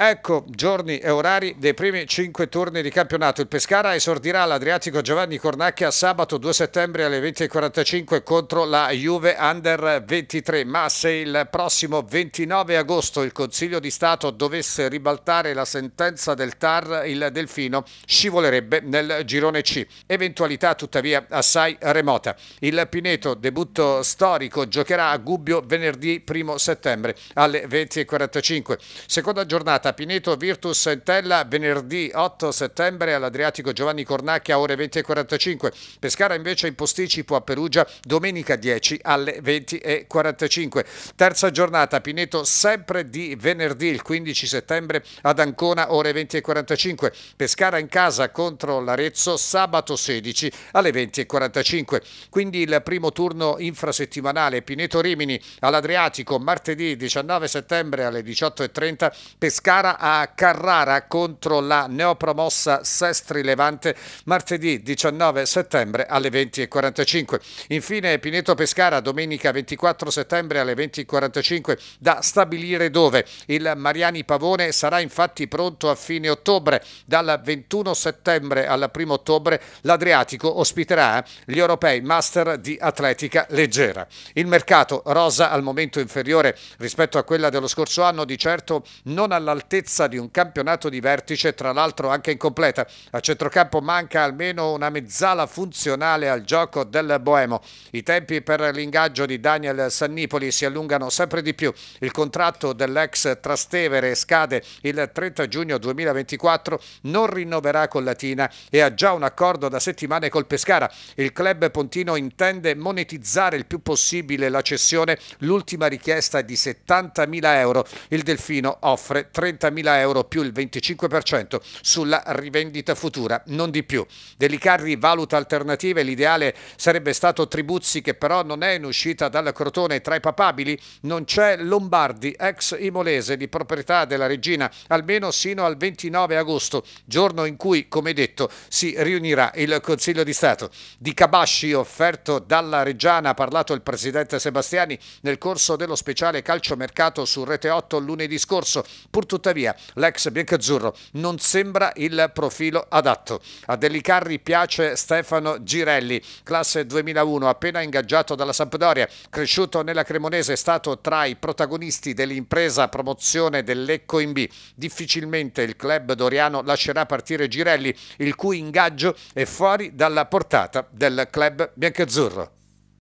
Ecco giorni e orari dei primi cinque turni di campionato. Il Pescara esordirà l'Adriatico Giovanni Cornacchia sabato 2 settembre alle 20.45 contro la Juve Under 23. Ma se il prossimo 29 agosto il Consiglio di Stato dovesse ribaltare la sentenza del TAR, il Delfino scivolerebbe nel girone C. Eventualità tuttavia assai remota. Il Pineto, debutto storico, giocherà a Gubbio venerdì 1 settembre alle 20.45. Seconda giornata giornata Pineto Virtus Entella venerdì 8 settembre all'Adriatico Giovanni Cornacchia ore 20.45. Pescara invece in posticipo a Perugia domenica 10 alle 20.45. Terza giornata Pineto sempre di venerdì il 15 settembre ad Ancona ore 20.45. Pescara in casa contro l'Arezzo sabato 16 alle 20.45. Quindi il primo turno infrasettimanale Pineto Rimini all'Adriatico martedì 19 settembre alle 18.30. Pescara gara a Carrara contro la neopromossa Sestri Levante martedì 19 settembre alle 20.45. Infine Pineto Pescara domenica 24 settembre alle 20.45 da stabilire dove. Il Mariani Pavone sarà infatti pronto a fine ottobre. Dal 21 settembre al 1 ottobre l'Adriatico ospiterà eh, gli europei master di atletica leggera. Il mercato rosa al momento inferiore rispetto a quella dello scorso anno di certo non all'altezza all'altezza di un campionato di vertice, tra l'altro anche incompleta. A centrocampo manca almeno una mezzala funzionale al gioco del Boemo. I tempi per l'ingaggio di Daniel Sannipoli si allungano sempre di più. Il contratto dell'ex Trastevere scade il 30 giugno 2024, non rinnoverà con Latina e ha già un accordo da settimane col Pescara. Il club pontino intende monetizzare il più possibile la cessione, l'ultima richiesta è di 70.000 euro. Il Delfino offre 30 30.000 euro più il 25% sulla rivendita futura, non di più. Delicarri valuta alternative, l'ideale sarebbe stato Tribuzzi che però non è in uscita dal Crotone tra i papabili, non c'è Lombardi, ex imolese di proprietà della regina, almeno sino al 29 agosto, giorno in cui, come detto, si riunirà il Consiglio di Stato. Di Cabasci offerto dalla Reggiana ha parlato il presidente Sebastiani nel corso dello speciale calciomercato su Rete 8 lunedì scorso, pur tuttavia Tuttavia, l'ex biancazzurro non sembra il profilo adatto. A Delicarri piace Stefano Girelli, classe 2001, appena ingaggiato dalla Sampdoria, cresciuto nella Cremonese, è stato tra i protagonisti dell'impresa promozione dell'Ecco in B. Difficilmente il club doriano lascerà partire Girelli, il cui ingaggio è fuori dalla portata del club biancazzurro.